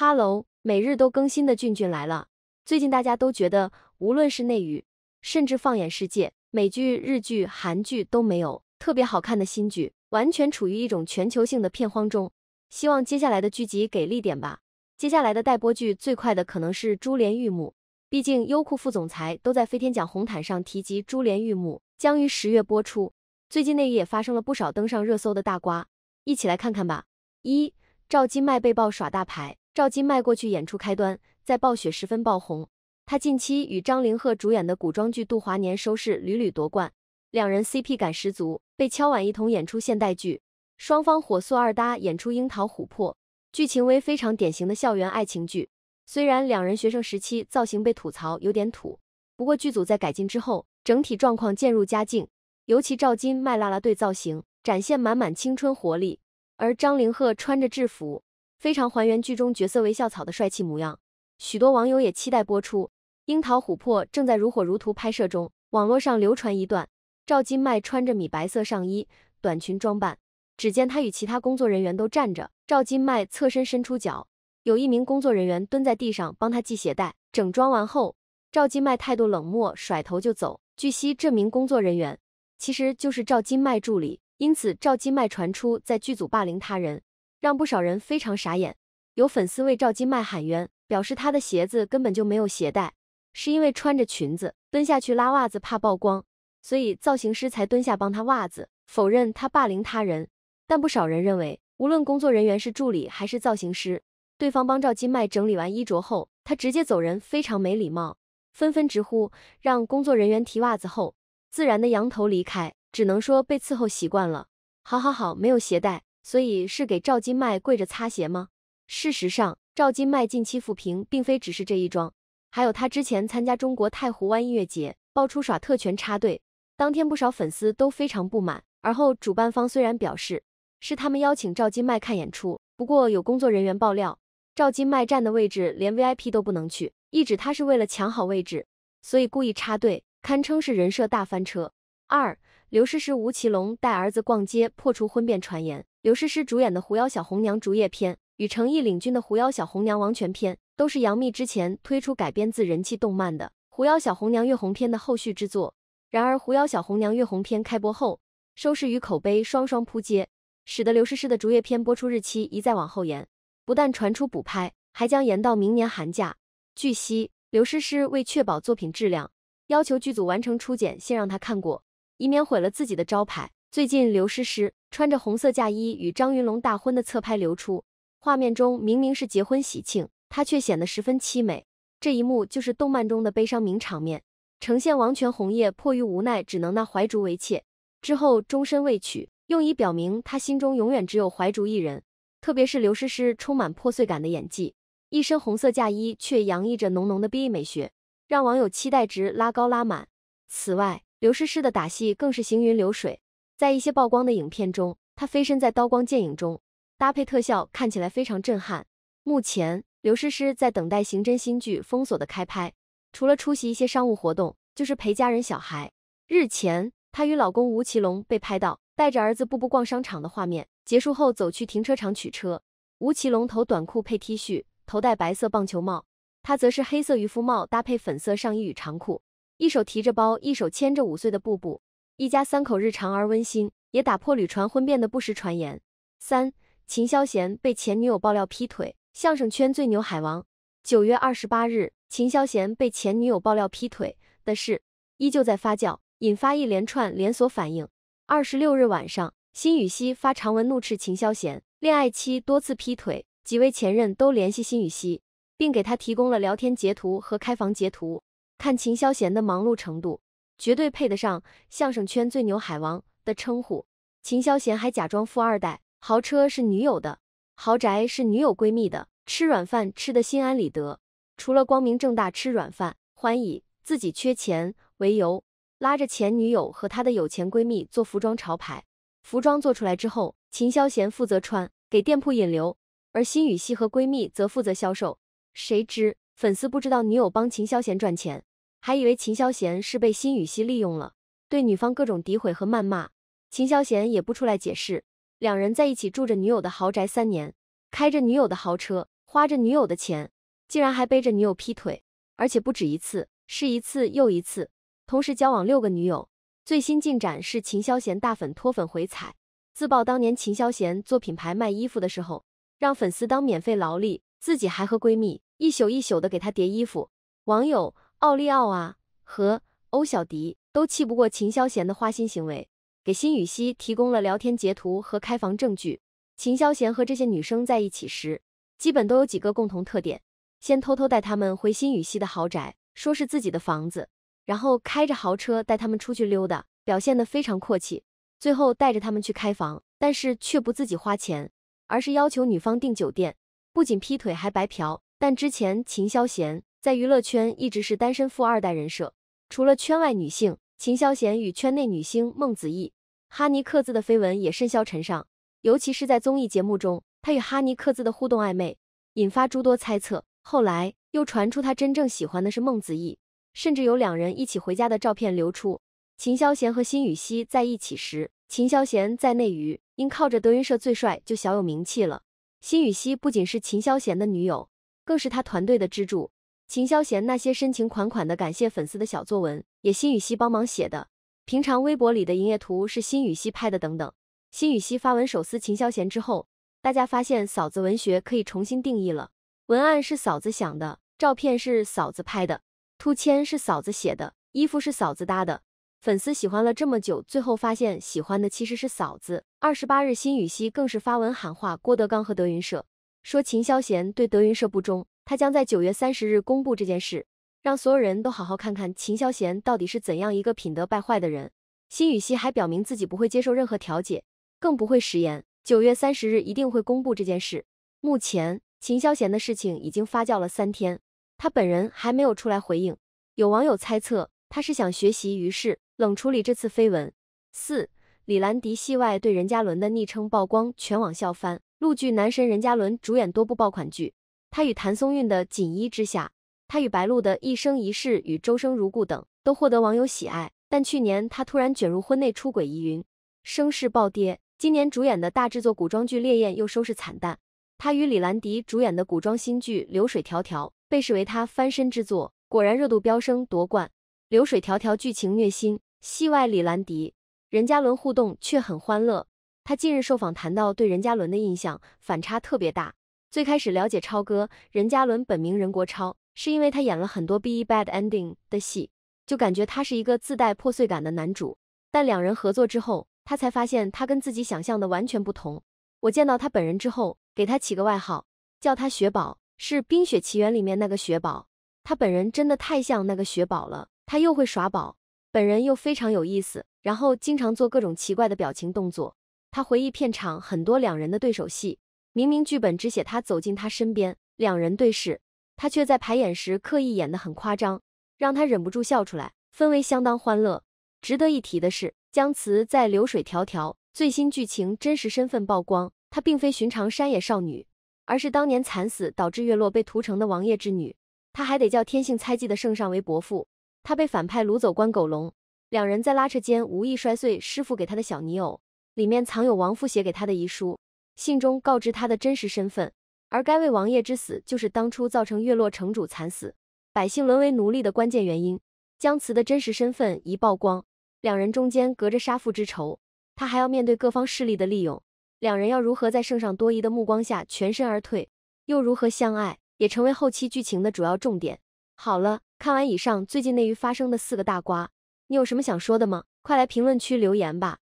哈喽，每日都更新的俊俊来了。最近大家都觉得，无论是内娱，甚至放眼世界，美剧、日剧、韩剧都没有特别好看的新剧，完全处于一种全球性的片荒中。希望接下来的剧集给力点吧。接下来的待播剧最快的可能是《珠帘玉幕》，毕竟优酷副总裁都在飞天奖红毯上提及《珠帘玉幕》将于十月播出。最近内娱也发生了不少登上热搜的大瓜，一起来看看吧。一，赵今麦被曝耍大牌。赵今麦过去演出开端在《暴雪》十分爆红，他近期与张凌赫主演的古装剧《度华年》收视屡屡夺冠，两人 CP 感十足，被敲碗一同演出现代剧，双方火速二搭演出《樱桃琥珀》，剧情为非常典型的校园爱情剧。虽然两人学生时期造型被吐槽有点土，不过剧组在改进之后，整体状况渐入佳境，尤其赵今麦拉拉队造型展现满满青春活力，而张凌赫穿着制服。非常还原剧中角色为校草的帅气模样，许多网友也期待播出《樱桃琥珀》正在如火如荼拍摄中。网络上流传一段赵金麦穿着米白色上衣、短裙装扮，只见他与其他工作人员都站着，赵金麦侧身伸出脚，有一名工作人员蹲在地上帮他系鞋带。整装完后，赵金麦态度冷漠，甩头就走。据悉，这名工作人员其实就是赵金麦助理，因此赵金麦传出在剧组霸凌他人。让不少人非常傻眼，有粉丝为赵今麦喊冤，表示她的鞋子根本就没有鞋带，是因为穿着裙子蹲下去拉袜子怕曝光，所以造型师才蹲下帮她袜子，否认他霸凌他人。但不少人认为，无论工作人员是助理还是造型师，对方帮赵今麦整理完衣着后，他直接走人，非常没礼貌，纷纷直呼让工作人员提袜子后，自然的扬头离开，只能说被伺候习惯了。好好好，没有鞋带。所以是给赵金麦跪着擦鞋吗？事实上，赵金麦近期复评并非只是这一桩，还有他之前参加中国太湖湾音乐节，爆出耍特权插队，当天不少粉丝都非常不满。而后主办方虽然表示是他们邀请赵金麦看演出，不过有工作人员爆料，赵金麦站的位置连 VIP 都不能去，一指他是为了抢好位置，所以故意插队，堪称是人设大翻车。二，刘诗诗吴奇隆带儿子逛街破除婚变传言。刘诗诗主演的《狐妖小红娘·竹叶篇》与程毅领军的《狐妖小红娘·王权篇》都是杨幂之前推出改编自人气动漫的《狐妖小红娘·月红篇》的后续之作。然而，《狐妖小红娘·月红篇》开播后，收视与口碑双双扑街，使得刘诗诗的《竹叶篇》播出日期一再往后延，不但传出补拍，还将延到明年寒假。据悉，刘诗诗为确保作品质量，要求剧组完成初剪先让她看过，以免毁了自己的招牌。最近，刘诗诗。穿着红色嫁衣与张云龙大婚的侧拍流出，画面中明明是结婚喜庆，她却显得十分凄美。这一幕就是动漫中的悲伤名场面，呈现王权红叶迫于无奈只能纳怀竹为妾，之后终身未娶，用以表明他心中永远只有怀竹一人。特别是刘诗诗充满破碎感的演技，一身红色嫁衣却洋溢着浓浓的 BE 美学，让网友期待值拉高拉满。此外，刘诗诗的打戏更是行云流水。在一些曝光的影片中，他飞身在刀光剑影中，搭配特效看起来非常震撼。目前，刘诗诗在等待刑侦新剧《封锁》的开拍，除了出席一些商务活动，就是陪家人小孩。日前，她与老公吴奇隆被拍到带着儿子步步逛商场的画面，结束后走去停车场取车。吴奇隆头短裤配 T 恤，头戴白色棒球帽，他则是黑色渔夫帽搭配粉色上衣与长裤，一手提着包，一手牵着五岁的布布。一家三口日常而温馨，也打破屡传婚变的不实传言。三秦霄贤被前女友爆料劈腿，相声圈最牛海王。九月二十八日，秦霄贤被前女友爆料劈腿的事依旧在发酵，引发一连串连锁反应。二十六日晚上，辛雨锡发长文怒斥秦霄贤恋爱期多次劈腿，几位前任都联系辛雨锡，并给他提供了聊天截图和开房截图，看秦霄贤的忙碌程度。绝对配得上相声圈最牛海王的称呼。秦霄贤还假装富二代，豪车是女友的，豪宅是女友闺蜜的，吃软饭吃得心安理得。除了光明正大吃软饭，还以自己缺钱为由，拉着前女友和他的有钱闺蜜做服装潮牌。服装做出来之后，秦霄贤负责穿给店铺引流，而辛雨锡和闺蜜则负责销售。谁知粉丝不知道女友帮秦霄贤赚钱。还以为秦霄贤是被辛雨锡利用了，对女方各种诋毁和谩骂，秦霄贤也不出来解释。两人在一起住着女友的豪宅三年，开着女友的豪车，花着女友的钱，竟然还背着女友劈腿，而且不止一次，是一次又一次，同时交往六个女友。最新进展是秦霄贤大粉脱粉回踩，自曝当年秦霄贤做品牌卖衣服的时候，让粉丝当免费劳力，自己还和闺蜜一宿一宿的给他叠衣服。网友。奥利奥啊和欧小迪都气不过秦霄贤的花心行为，给辛雨锡提供了聊天截图和开房证据。秦霄贤和这些女生在一起时，基本都有几个共同特点：先偷偷带她们回辛雨锡的豪宅，说是自己的房子；然后开着豪车带她们出去溜达，表现得非常阔气；最后带着她们去开房，但是却不自己花钱，而是要求女方订酒店，不仅劈腿还白嫖。但之前秦霄贤。在娱乐圈一直是单身富二代人设，除了圈外女性，秦霄贤与圈内女星孟子义、哈尼克孜的绯闻也甚嚣尘上。尤其是在综艺节目中，他与哈尼克孜的互动暧昧，引发诸多猜测。后来又传出他真正喜欢的是孟子义，甚至有两人一起回家的照片流出。秦霄贤和辛雨锡在一起时，秦霄贤在内娱因靠着德云社最帅就小有名气了。辛雨锡不仅是秦霄贤的女友，更是他团队的支柱。秦霄贤那些深情款款的感谢粉丝的小作文，也辛雨锡帮忙写的。平常微博里的营业图是辛雨锡拍的，等等。辛雨锡发文手撕秦霄贤之后，大家发现嫂子文学可以重新定义了。文案是嫂子想的，照片是嫂子拍的，图签是嫂子写的，衣服是嫂子搭的。粉丝喜欢了这么久，最后发现喜欢的其实是嫂子。二十八日，辛雨锡更是发文喊话郭德纲和德云社，说秦霄贤对德云社不忠。他将在九月三十日公布这件事，让所有人都好好看看秦霄贤到底是怎样一个品德败坏的人。辛禹锡还表明自己不会接受任何调解，更不会食言，九月三十日一定会公布这件事。目前秦霄贤的事情已经发酵了三天，他本人还没有出来回应。有网友猜测他是想学习于适冷处理这次绯闻。四李兰迪戏外对任嘉伦的昵称曝光，全网笑翻。陆剧男神任嘉伦主演多部爆款剧。他与谭松韵的《锦衣之下》，他与白鹿的一生一世与周生如故等，都获得网友喜爱。但去年他突然卷入婚内出轨疑云，声势暴跌。今年主演的大制作古装剧《烈焰》又收视惨淡。他与李兰迪主演的古装新剧《流水迢迢》被视为他翻身之作，果然热度飙升夺冠。《流水迢迢》剧情虐心，戏外李兰迪、任嘉伦互动却很欢乐。他近日受访谈到对任嘉伦的印象，反差特别大。最开始了解超哥任嘉伦，本名任国超，是因为他演了很多 BE bad ending 的戏，就感觉他是一个自带破碎感的男主。但两人合作之后，他才发现他跟自己想象的完全不同。我见到他本人之后，给他起个外号，叫他雪宝，是《冰雪奇缘》里面那个雪宝。他本人真的太像那个雪宝了，他又会耍宝，本人又非常有意思，然后经常做各种奇怪的表情动作。他回忆片场很多两人的对手戏。明明剧本只写他走进她身边，两人对视，他却在排演时刻意演得很夸张，让他忍不住笑出来，氛围相当欢乐。值得一提的是，江辞在《流水迢迢》最新剧情真实身份曝光，她并非寻常山野少女，而是当年惨死导致月落被屠城的王爷之女。她还得叫天性猜忌的圣上为伯父。她被反派掳走关狗笼，两人在拉扯间无意摔碎师傅给他的小泥偶，里面藏有亡父写给他的遗书。信中告知他的真实身份，而该位王爷之死就是当初造成月落城主惨死、百姓沦为奴隶的关键原因。江慈的真实身份一曝光，两人中间隔着杀父之仇，他还要面对各方势力的利用，两人要如何在圣上多疑的目光下全身而退，又如何相爱，也成为后期剧情的主要重点。好了，看完以上最近内娱发生的四个大瓜，你有什么想说的吗？快来评论区留言吧。